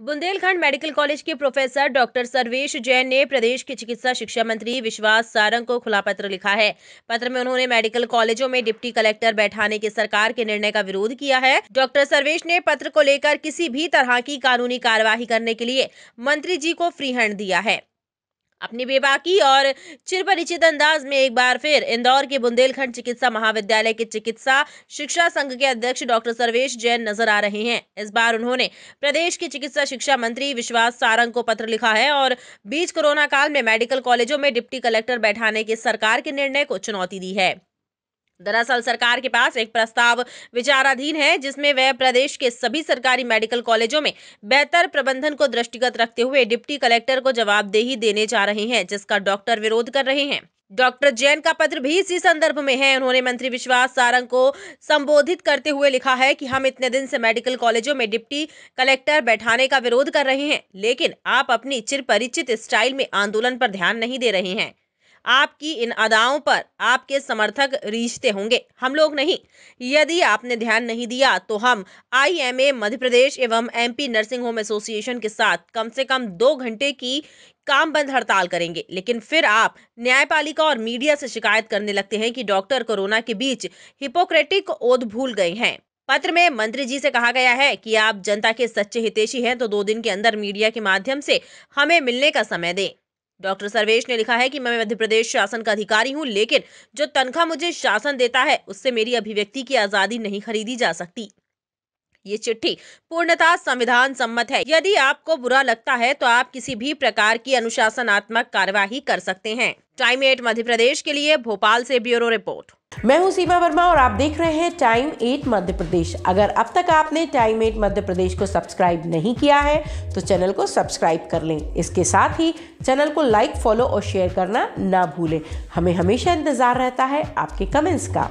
Bundelkhand medical college के professor doctor Sarvesh Jain ने प्रदेश के चिकित्सा शिक्षा मंत्री विश्वास सारंग को खुला पत्र लिखा है पत्र में उन्होंने मेडिकल कॉलेजों में डिप्टी कलेक्टर बैठाने के सरकार के निर्णय का विरोध किया है डॉक्टर सर्वेश ने पत्र को लेकर किसी भी तरह की कानूनी कार्यवाही करने के लिए मंत्री जी को फ्री हैंड दिया है अपनी बेबाकी और चिरपरिचित अंदाज में एक बार फिर इंदौर के बुंदेलखंड चिकित्सा महाविद्यालय के चिकित्सा शिक्षा संघ के अध्यक्ष डॉक्टर सर्वेश जैन नजर आ रहे हैं इस बार उन्होंने प्रदेश के चिकित्सा शिक्षा मंत्री विश्वास सारंग को पत्र लिखा है और बीच कोरोना काल में मेडिकल कॉलेजों में डिप्टी कलेक्टर बैठाने के सरकार के निर्णय को चुनौती दी है दरअसल सरकार के पास एक प्रस्ताव विचाराधीन है जिसमें वह प्रदेश के सभी सरकारी मेडिकल कॉलेजों में बेहतर प्रबंधन को दृष्टिगत रखते हुए डिप्टी कलेक्टर को जवाबदेही देने जा रहे हैं जिसका डॉक्टर विरोध कर रहे हैं डॉक्टर जैन का पत्र भी इसी संदर्भ में है उन्होंने मंत्री विश्वास सारंग को संबोधित करते हुए लिखा है कि हम इतने दिन से मेडिकल कॉलेजों में डिप्टी कलेक्टर बैठाने का विरोध कर रहे हैं लेकिन आप अपनी चिर परिचित स्टाइल में आंदोलन पर ध्यान नहीं दे रहे हैं आपकी इन अदाओं पर आपके समर्थक रिश्ते होंगे हम लोग नहीं यदि आपने ध्यान नहीं दिया तो हम आईएमए मध्य प्रदेश एवं एमपी नर्सिंग होम एसोसिएशन के साथ कम से कम दो घंटे की काम बंद हड़ताल करेंगे लेकिन फिर आप न्यायपालिका और मीडिया से शिकायत करने लगते हैं कि डॉक्टर कोरोना के बीच हिपोक्रेटिक ओध भूल गए हैं पत्र में मंत्री जी से कहा गया है कि आप जनता के सच्चे हितेशी हैं तो दो दिन के अंदर मीडिया के माध्यम से हमें मिलने का समय दें डॉक्टर सर्वेश ने लिखा है कि मैं मध्य प्रदेश शासन का अधिकारी हूं लेकिन जो तनख्वाह मुझे शासन देता है उससे मेरी अभिव्यक्ति की आज़ादी नहीं खरीदी जा सकती ये चिट्ठी पूर्णतः संविधान सम्मत है यदि आपको बुरा लगता है तो आप किसी भी प्रकार की अनुशासनात्मक कार्यवाही कर सकते हैं टाइम एट मध्य प्रदेश के लिए भोपाल से ब्यूरो रिपोर्ट मैं हूं सीमा वर्मा और आप देख रहे हैं टाइम एट मध्य प्रदेश अगर अब तक आपने टाइम एट मध्य प्रदेश को सब्सक्राइब नहीं किया है तो चैनल को सब्सक्राइब कर लें इसके साथ ही चैनल को लाइक फॉलो और शेयर करना ना भूलें हमें हमेशा इंतज़ार रहता है आपके कमेंट्स का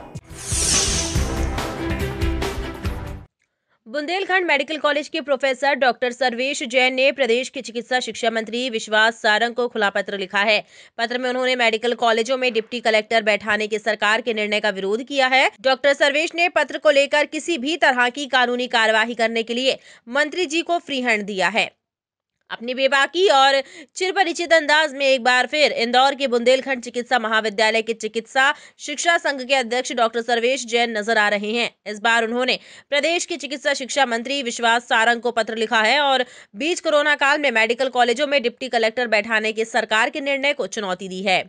बुंदेलखंड मेडिकल कॉलेज के प्रोफेसर डॉक्टर सर्वेश जैन ने प्रदेश के चिकित्सा शिक्षा मंत्री विश्वास सारंग को खुला पत्र लिखा है पत्र में उन्होंने मेडिकल कॉलेजों में डिप्टी कलेक्टर बैठाने के सरकार के निर्णय का विरोध किया है डॉक्टर सर्वेश ने पत्र को लेकर किसी भी तरह की कानूनी कार्यवाही करने के लिए मंत्री जी को फ्री हैंड दिया है अपनी बेबाकी और चिरपरिचित अंदाज में एक बार फिर इंदौर के बुंदेलखंड चिकित्सा महाविद्यालय के चिकित्सा शिक्षा संघ के अध्यक्ष डॉक्टर सर्वेश जैन नजर आ रहे हैं इस बार उन्होंने प्रदेश के चिकित्सा शिक्षा मंत्री विश्वास सारंग को पत्र लिखा है और बीच कोरोना काल में मेडिकल कॉलेजों में डिप्टी कलेक्टर बैठाने के सरकार के निर्णय को चुनौती दी है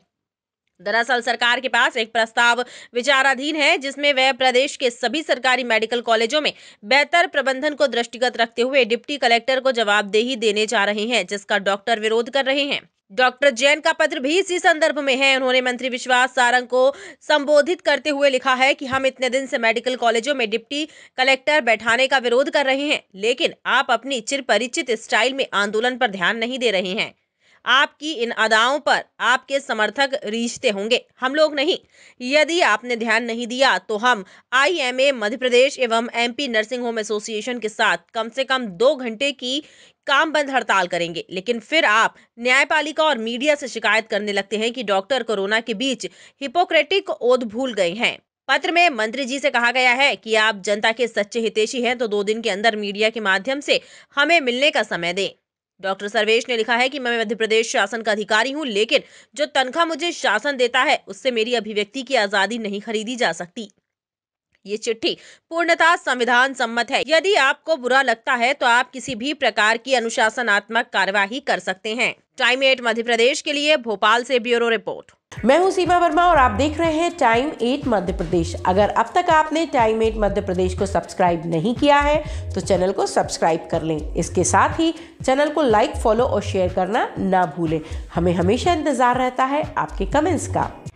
दरअसल सरकार के पास एक प्रस्ताव विचाराधीन है जिसमें वह प्रदेश के सभी सरकारी मेडिकल कॉलेजों में बेहतर प्रबंधन को दृष्टिगत रखते हुए डिप्टी कलेक्टर को जवाबदेही देने जा रहे हैं जिसका डॉक्टर विरोध कर रहे हैं डॉक्टर जैन का पत्र भी इसी संदर्भ में है उन्होंने मंत्री विश्वास सारंग को संबोधित करते हुए लिखा है कि हम इतने दिन से मेडिकल कॉलेजों में डिप्टी कलेक्टर बैठाने का विरोध कर रहे हैं लेकिन आप अपनी चिर परिचित स्टाइल में आंदोलन पर ध्यान नहीं दे रहे हैं आपकी इन अदाओं पर आपके समर्थक रिश्ते होंगे हम लोग नहीं यदि आपने ध्यान नहीं दिया तो हम आईएमए मध्य प्रदेश एवं एमपी नर्सिंग होम एसोसिएशन के साथ कम से कम दो घंटे की काम बंद हड़ताल करेंगे लेकिन फिर आप न्यायपालिका और मीडिया से शिकायत करने लगते हैं कि डॉक्टर कोरोना के बीच हिपोक्रेटिक ओध भूल गए हैं पत्र में मंत्री जी से कहा गया है कि आप जनता के सच्चे हितेशी हैं तो दो दिन के अंदर मीडिया के माध्यम से हमें मिलने का समय दें डॉक्टर सर्वेश ने लिखा है कि मैं मध्य प्रदेश शासन का अधिकारी हूं लेकिन जो तनख्वाह मुझे शासन देता है उससे मेरी अभिव्यक्ति की आज़ादी नहीं खरीदी जा सकती ये चिट्ठी पूर्णतः संविधान सम्मत है यदि आपको बुरा लगता है तो आप किसी भी प्रकार की अनुशासनात्मक कार्यवाही कर सकते हैं टाइम एट मध्य प्रदेश के लिए भोपाल से ब्यूरो रिपोर्ट मैं हूं सीमा वर्मा और आप देख रहे हैं टाइम एट मध्य प्रदेश अगर अब तक आपने टाइम एट मध्य प्रदेश को सब्सक्राइब नहीं किया है तो चैनल को सब्सक्राइब कर लें इसके साथ ही चैनल को लाइक फॉलो और शेयर करना ना भूलें हमें हमेशा इंतज़ार रहता है आपके कमेंट्स का